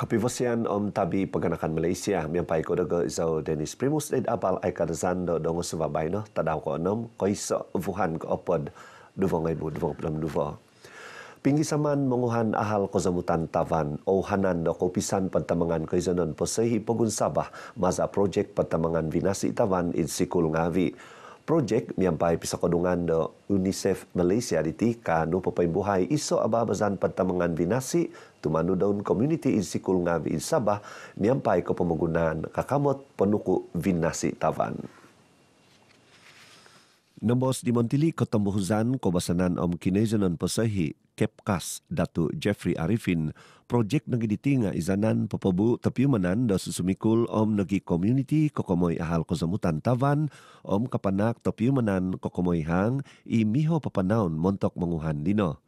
Kepivasian om tabi pergerakan Malaysia yang pai ko dega zau Dennis Primus dan abal ai kadzan do dong sebabai no tadau ko nom ko iso Wuhan ko opod dua duvong ai bud vong plam duva Pinggi saman menguhan ahal kozamutan tavan o hanan do kopisan pertemangan ko izanon posehi pogun sabah maza projek pertemangan vinasi tavan in sikul ngavi projek yang bayi pisau kodungan do UNICEF Malaysia di tika nu pepain buhai iso abah bazan pertemangan binasi manu daun community insikul ngabi in Sabah nyampai ke pemegunan kakamot penuku binasi tavan. Nembos di Montili ketemu Huzan ko basanan om kinejanan pesahi Kepkas Datu Jeffrey Arifin, projek nagi ditinga izanan pepebu tepi menan da susumikul om nagi community kokomoi ahal kozamutan tavan om kapanak tepi menan kokomoi hang i miho papanaon montok menguhan dino.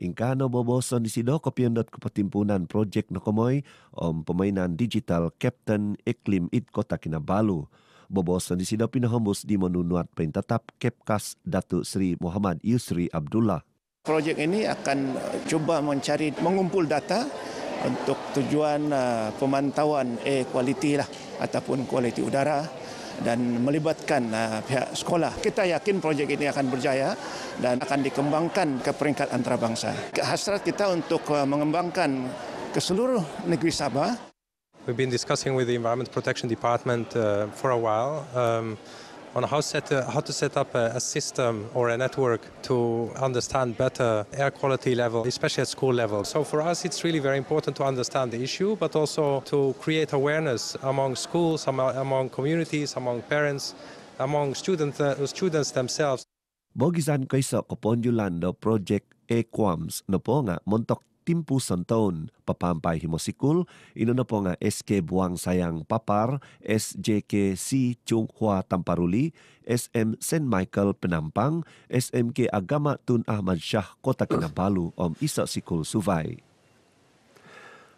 Ingka no boboson di sido kopion dot kepetimpunan projek nokomoi om pemainan digital Captain Iklim It Kota Kinabalu. Boboson di sido pinahombus di menunuat pentatap Kepkas Datu Sri Muhammad Yusri Abdullah. Projek ini akan eh, cuba mencari mengumpul data untuk tujuan uh, pemantauan air quality lah ataupun kualiti udara dan melibatkan uh, pihak sekolah. Kita yakin projek ini akan berjaya dan akan dikembangkan ke peringkat antarabangsa. Hasrat kita untuk uh, mengembangkan ke seluruh negeri Sabah. We've been discussing with the Environment Protection Department uh, for a while. Um, on how, set, uh, how to set up a, a, system or a network to understand better air quality level, especially at school level. So for us, it's really very important to understand the issue, but also to create awareness among schools, among, among communities, among parents, among students, uh, students themselves. Mogisan kaysa kopon yulando project Equams no po nga montok Timpusan sentaun papampai himosikul ino na po nga SK Buang Sayang Papar, SJK C Chung Hua Tamparuli, SM St. Michael Penampang, SMK Agama Tun Ahmad Shah Kota Kinabalu om isa sikul suvai.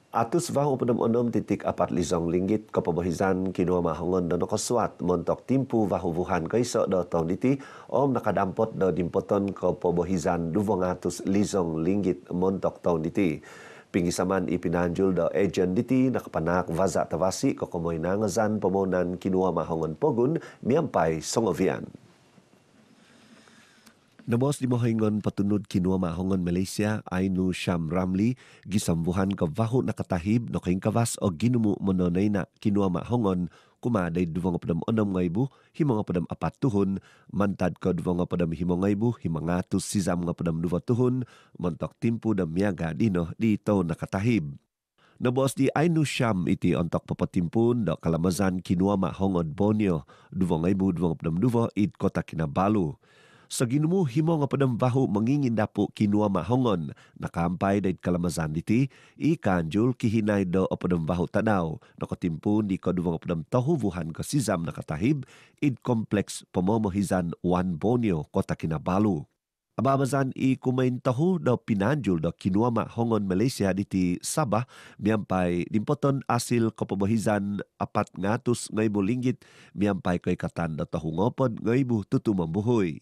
Atus vahu penem onom titik apat lizong linggit ko pembohizan mahongon dan dono montok timpu vahu vuhan kaiso do tong diti om nakadampot do dimpoton ko duvong atus lizong linggit montok tong diti. Pingisaman ipinanjul do agent diti nakapanak vazak tawasi ko komoy nangazan pemonan kinua mahungun pogun miampai songovian. Nabos di mohingon patunod kinua mahongon Malaysia ay Syam Ramli gisambuhan ka baho nakatahib no kaing kawas o ginumo mononay na kinua mahongon kumaday duwang padam onam ngaybu himong padam apat tuhun, mantad ka duwang padam himong ngaybu himangatus sizam nga padam duwa tuhun, montok timpu da miyaga dino di dito nakatahib Nabos di Ainu Syam iti ontok papatimpun da kalamazan kinuama hongod Borneo duwang ay budwang pnamduwa it kota kinabalu sa himo nga padambaho manginginda po kinuwa mahongon nakampay dayd kalamazan diti ikanjul kihinay do a padambaho tanaw nakatimpun di kaduwa nga padamtahuvuhan ka sizam nakatahib id complex pamomohizan Juan Bonio kota Kinabalu Ababazan i kumain tahu do pinanjul do kinuama hongon Malaysia diti Sabah miampay dimpoton asil kopobohizan apat ngatus ngaybo linggit miampay kay katan do tahu ngopod tutu tutumambuhoy.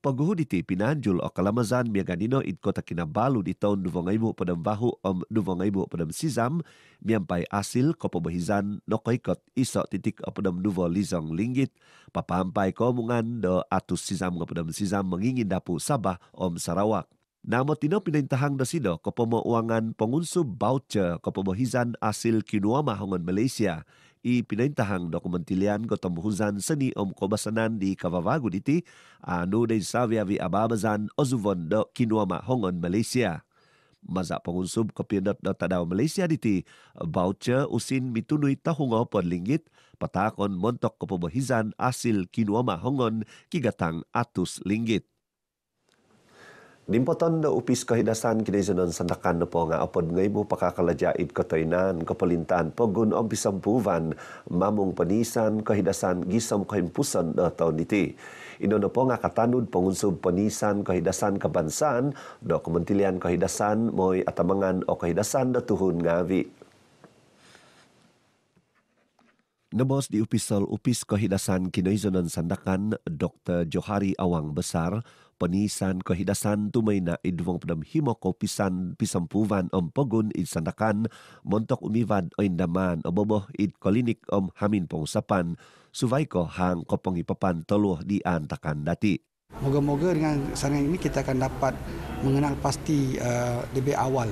paguhudi ti pinanjul o kalamazan miaganino id kota kinabalu di taon duvongaibu padam bahu om duvongaibu padam sizam miampai asil ko pabahizan no koikot iso titik o padam duvo lizong linggit papampai ko mungan do atus sizam ngo padam sizam mengingin dapu sabah om sarawak Namo tino pinaintahang da sido ko pomo uangan pongunsu voucher ko pabahizan asil kinuama hongan Malaysia ipinaintahang dokumentilian ko tambuhuzan seni om kobasanan di kawawagu diti anu dei savia vi ababazan ozuvon do kinuama hongon Malaysia. Maza pengunsub kopiendot do tadau Malaysia diti, voucher usin mitunui tahungo pon linggit, patakon montok kopobohizan asil kinuama hongon kigatang atus linggit. Dimpoton no upis ko hidasan kinaisanon sa nakan no po nga apod ngay mo pakakalajaid ko toynan kapalintan pogun ompisampuvan mamong panisan ko hidasan gisam ko impusan no taon niti. Ino no po nga katanud pangunsub panisan ko hidasan kabansan do kumantilian ko hidasan moy atamangan o ko hidasan no tuhon ngavi. Nebos di Upisol Upis Kohidasan Kinoizonan Sandakan, Dr. Johari Awang Besar, Penisan Kohidasan Tumaina Idwong Pedam Himoko Pisan Pisampuvan Om Pogun Id Sandakan, Montok Umivad Oindaman boboh Id Kolinik Om Hamin Pongsapan, Suvaiko Hang Kopongi Papan Toluh di Antakan Dati. Moga-moga dengan sarangan ini kita akan dapat mengenal pasti uh, lebih awal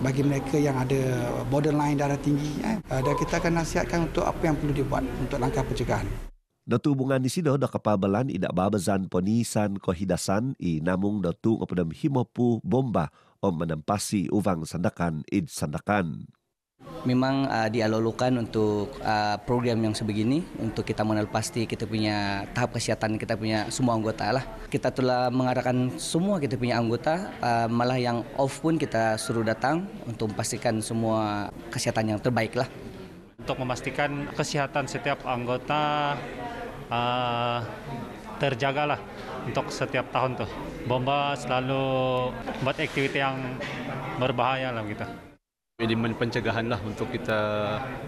bagi mereka yang ada borderline darah tinggi eh. eh. dan kita akan nasihatkan untuk apa yang perlu dibuat untuk langkah pencegahan. Datu hubungan di sini dah kepabelan idak babazan ponisan kohidasan i namung datu kepada himopu bomba om menempasi uvang sandakan id sandakan. Memang uh, ah, dialulukan untuk uh, program yang sebegini untuk kita mengenal pasti kita punya tahap kesehatan kita punya semua anggota lah. Kita telah mengarahkan semua kita punya anggota uh, malah yang off pun kita suruh datang untuk memastikan semua kesehatan yang terbaik lah. Untuk memastikan kesehatan setiap anggota uh, terjaga lah untuk setiap tahun tuh. Bomba selalu buat aktivitas yang berbahaya lah gitu. Elemen pencegahan lah untuk kita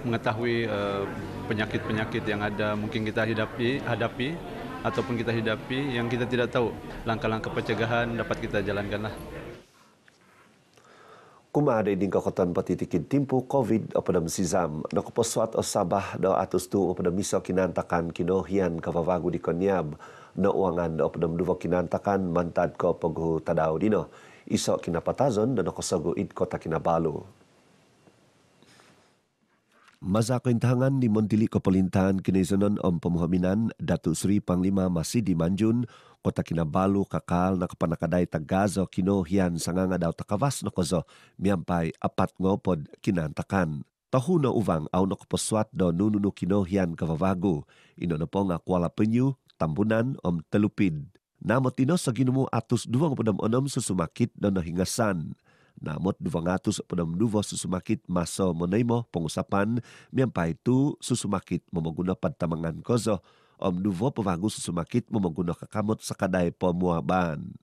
mengetahui eh, penyakit-penyakit uh, yang ada mungkin kita hadapi, hadapi ataupun kita hadapi yang kita tidak tahu langkah-langkah pencegahan dapat kita jalankan lah. Kuma ada ini kekotan patitikin timpu COVID apada mesizam. Naku peswat osabah da atas tu apada miso kinantakan kinohian kapavagu di konyab. Na uangan apada mduva kinantakan mantad ko peguh tadau dino. Isok kinapatazon dan naku sagu id kota kinabalu. Masakintangan ni Montili Kapalintahan kinisanon ang pamuhaminan Dato Sri Panglima Masidi Manjun kota kinabalu kakal na kapanakaday tagazo kinohiyan sanganga daw takavas na kozo miyampay apat ngopod kinantakan. Tahu na uwang aw na do nununo kinohiyan kavawago ino na po nga kuala penyu tambunan om telupid. Namot ino sa ginumo atus duwang padam onom sa sumakit na nahingasan. pada 262 susumakit maso menerima pengusapan miampai tu susumakit memengguna pertamangan kozo om duvo pevangu susumakit memengguna kekamut sekadai pemuaban.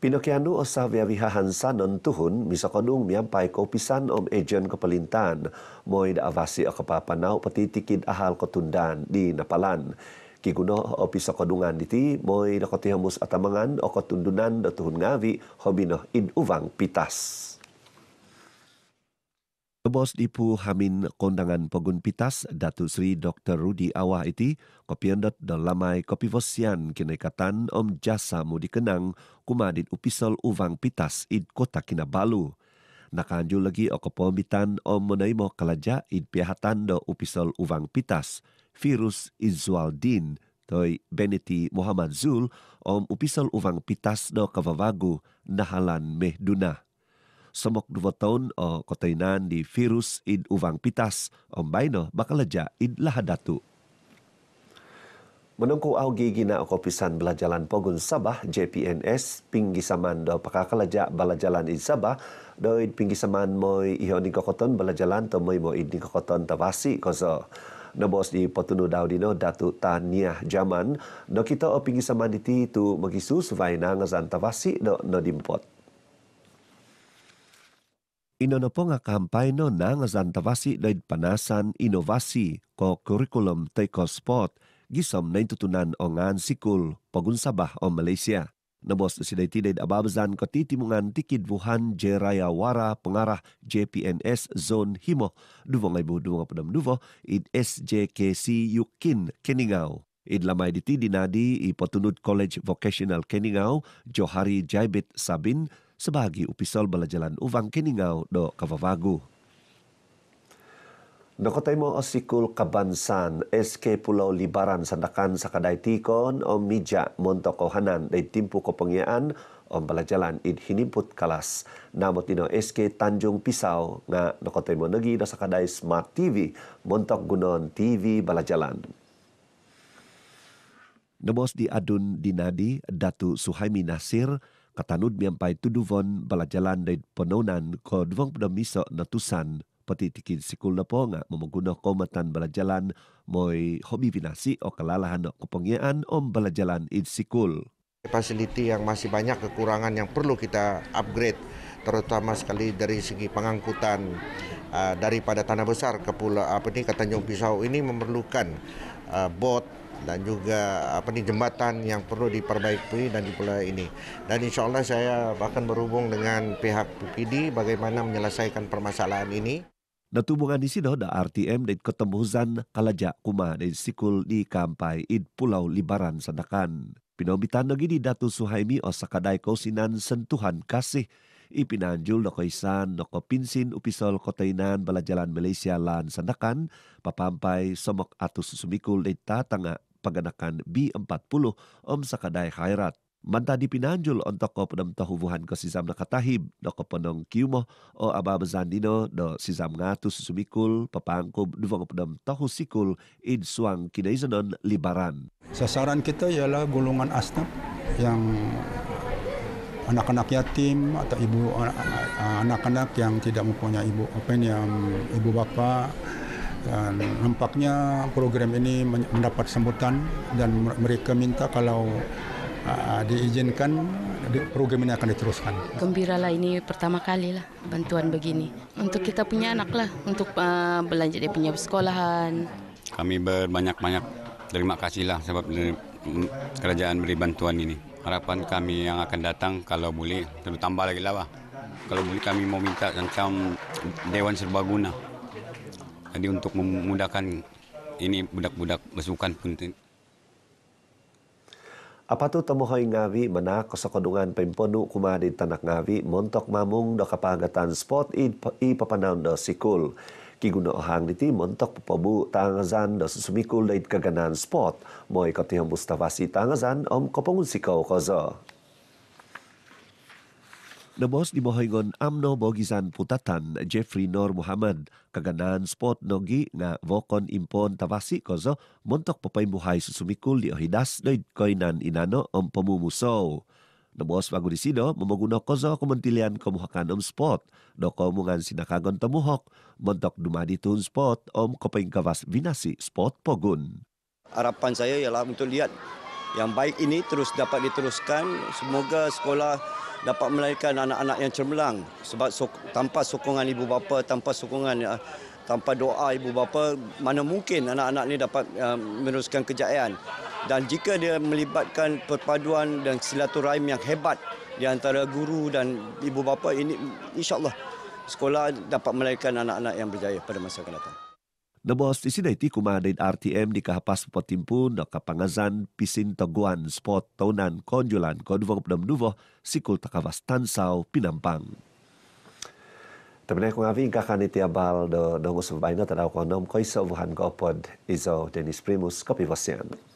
Pinokianu osa via viha hansa non tuhun misokonung miampai kopisan om ejen kepelintan moid da avasi o peti petitikid ahal ketundan di Napalan kiguno o pisa kadungan diti moy nakatihamus atamangan o katundunan da tuhun ngawi hobino in uvang pitas. Bos Ipu Hamin Kondangan Pogun Pitas, Datu Sri Dr. Rudi Awah iti, kopiendot dan lamai kopi vosian kinekatan om jasa mu dikenang kumadit upisol uvang pitas id kota kina Balu. Nakanju lagi o kepomitan om menaimo kelaja id pihatan do upisol uvang pitas. Firus Izualdin toy Beneti Muhammad Zul om upisal uvang pitas do kavavagu nahalan meh duna. Semok dua tahun o kotainan di virus id uvang pitas om baino bakalaja id lahadatu. Menunggu au gigi na okopisan belajalan pogun Sabah JPNS pinggi saman do pakakalaja belajalan in Sabah doid pinggi saman moy ihoni kokoton belajalan to moy moy id ni kokoton tawasi kozo nombor di Portunu Daudino Datu Taniah Jaman no kita opingi samaditi tu mengisu supaya nangazan tawasi no no dimpot Ino no po nga kampay no na nga zantawasi na panasan inovasi ko kurikulum tayko spot gisom na intutunan o ngan sikul pagunsabah o Malaysia. Nebos sidai ti dai ababzan ko ti timungan tikid Wuhan Jeraya Wara pengarah JPNS Zone Himo duwa ngai bu duwa pedam duwa it SJKC Yukin Keningau id lamai di dinadi i patunud College Vocational Keningau Johari Jaibet Sabin sebagai upisol belajalan uvang Keningau do kavavagu. Nako tayo mo o sikul kabansan, SK Pulau Libaran, sandakan sa kaday tikon o midya monto kohanan, day timpu ko pangyaan o balajalan id hinimput kalas. Namot ino SK Tanjung Pisau nga nako tayo mo nagi na sa kaday Smart TV, montok gunon TV balajalan. Nabos di Adun Dinadi, Datu Suhaimi Nasir, katanud miyampay tuduvon balajalan day ponaunan ko duwang pinamiso natusan pati tikin sikul na po nga mamaguna ko matan moy hobi binasi o kelalahan o kupangyaan o belajalan in sikul. Facility yang masih banyak kekurangan yang perlu kita upgrade terutama sekali dari segi pengangkutan uh, daripada tanah besar ke pulau apa ini ke Tanjung Pisau ini memerlukan uh, bot dan juga apa ini jembatan yang perlu diperbaiki dan di pulau ini dan insyaallah saya bahkan berhubung dengan pihak PPD bagaimana menyelesaikan permasalahan ini Natubungan ni sino na RTM na katamuhusan kalaja kuma na sikul di kampay id Pulau Libaran sa Dakan. Pinomitan na gini datu suhaimi o sa kaday ko sinan sentuhan kasih ipinanjul na kaisan na kopinsin upisol kotainan balajalan Malaysia lan sa Dakan papampay somok atus sumikul na tatanga paganakan B40 om sa kaday khairat. Manta pinanjul untuk ko pedem tahuvuhan ko sizam na katahib do ko penong kiumo o abah ababazandino do sisam ngatu susumikul pepangkub do ko pedem tahu sikul in suang kinaizanon libaran. Sasaran kita ialah golongan asnaf yang anak-anak yatim atau ibu anak-anak yang tidak mempunyai ibu apa ini yang ibu bapa dan nampaknya program ini mendapat sambutan dan mereka minta kalau Ah, ah, diizinkan program ini akan diteruskan. Gembiralah ini pertama kali lah bantuan begini untuk kita punya anak lah untuk uh, belanja dia punya sekolahan. Kami berbanyak-banyak terima kasih lah sebab mm, kerajaan beri bantuan ini. Harapan kami yang akan datang kalau boleh terus tambah lagi lah. Kalau boleh kami mau minta tentang Dewan Serbaguna. Jadi untuk memudahkan ini budak-budak besukan pun. Apatu tamuhoy ngawi manak sa kadungan pemponu kumadid tanak ngawi montok mamung do kapagatan spot ipapanaw do sikul. Kiguno Kigunoohang niti montok papabu tangazan do susumikul dait kaganan spot. Moy katihang Mustafa si tangazan om kapungun sikaw kozo. Na mos ni mohoingon amno bogizan putatan Jeffrey Nor Muhammad kaganaan spot nogi nga vokon impon tawasi kozo montok papay buhay susumikul di ohidas doid koinan inano om pamumuso. Na mos wagurisido mamaguno kozo kumuntilian kumuhakan om spot do komungan sinakagon tamuhok montok dumadi dumaditun spot om kapayng kawas vinasi spot pogun. Harapan saya ialah untuk lihat yang baik ini terus dapat diteruskan. Semoga sekolah dapat melahirkan anak-anak yang cemerlang sebab so, tanpa sokongan ibu bapa tanpa sokongan uh, tanpa doa ibu bapa mana mungkin anak-anak ni dapat uh, meneruskan kejayaan dan jika dia melibatkan perpaduan dan silaturahim yang hebat di antara guru dan ibu bapa ini insyaallah sekolah dapat melahirkan anak-anak yang berjaya pada masa akan datang Namos isinay ti kumanin RTM ni kahapas patimpun na kapangazan pisintaguan spot taunan konjulan konvong pnamnuvo sikul takavas tansaw pinampang. Tapanay ko nga vi kakani ti abal do dong usubay na tanaw ko nom koy sa ubuhan ko pod izo Dennis Primus Kopivosyan.